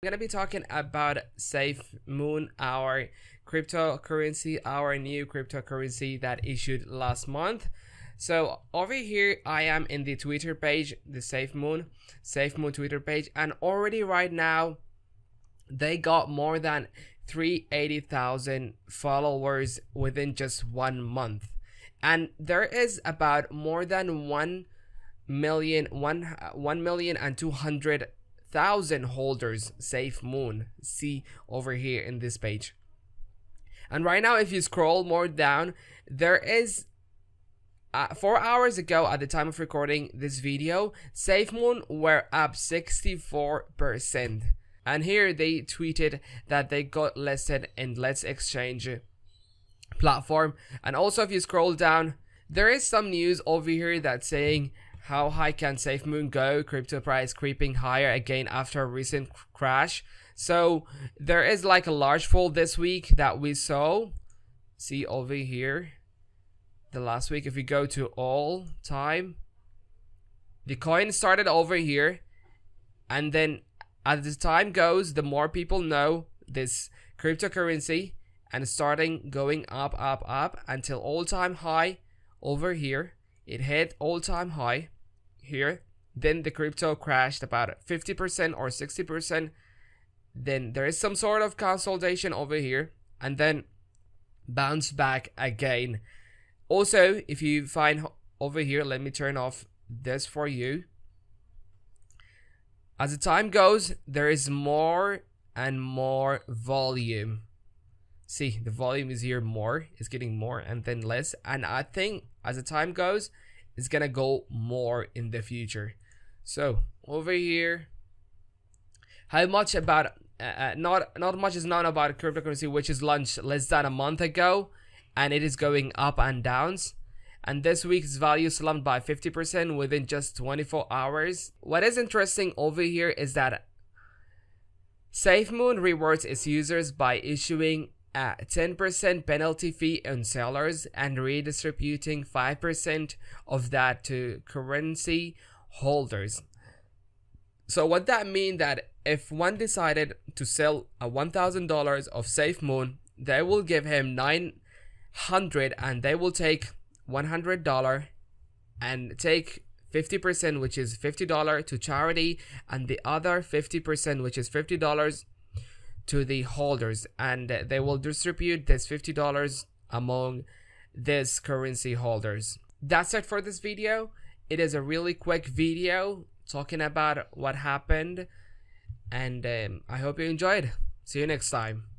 I'm going to be talking about Safe Moon, our cryptocurrency, our new cryptocurrency that issued last month. So over here, I am in the Twitter page, the Safe Moon, Safe Moon Twitter page, and already right now, they got more than 380,000 followers within just one month. And there is about more than 1 million, 1, 1 million and 200 thousand holders Safe Moon. See over here in this page. And right now, if you scroll more down, there is uh, four hours ago, at the time of recording this video, Safe Moon were up 64%. And here they tweeted that they got listed in Let's Exchange platform. And also, if you scroll down, there is some news over here that's saying how high can SafeMoon go? Crypto price creeping higher again after a recent crash. So there is like a large fall this week that we saw. See over here. The last week, if we go to all time, the coin started over here. And then as the time goes, the more people know this cryptocurrency and starting going up, up, up until all time high over here. It hit all time high here, then the crypto crashed about 50% or 60%. Then there is some sort of consolidation over here and then bounce back again. Also, if you find over here, let me turn off this for you. As the time goes, there is more and more volume. See, the volume is here more, it's getting more and then less. And I think as the time goes, is gonna go more in the future. So over here, how much about uh, uh not not much is known about cryptocurrency, which is launched less than a month ago, and it is going up and downs. And this week's value slumped by 50% within just 24 hours. What is interesting over here is that SafeMoon rewards its users by issuing a 10% penalty fee on sellers and redistributing 5% of that to currency holders. So what that mean that if one decided to sell a $1000 of SafeMoon, they will give him 900 and they will take $100 and take 50% which is $50 to charity and the other 50% which is $50 to the holders and they will distribute this $50 among these currency holders. That's it for this video. It is a really quick video talking about what happened and um, I hope you enjoyed. See you next time.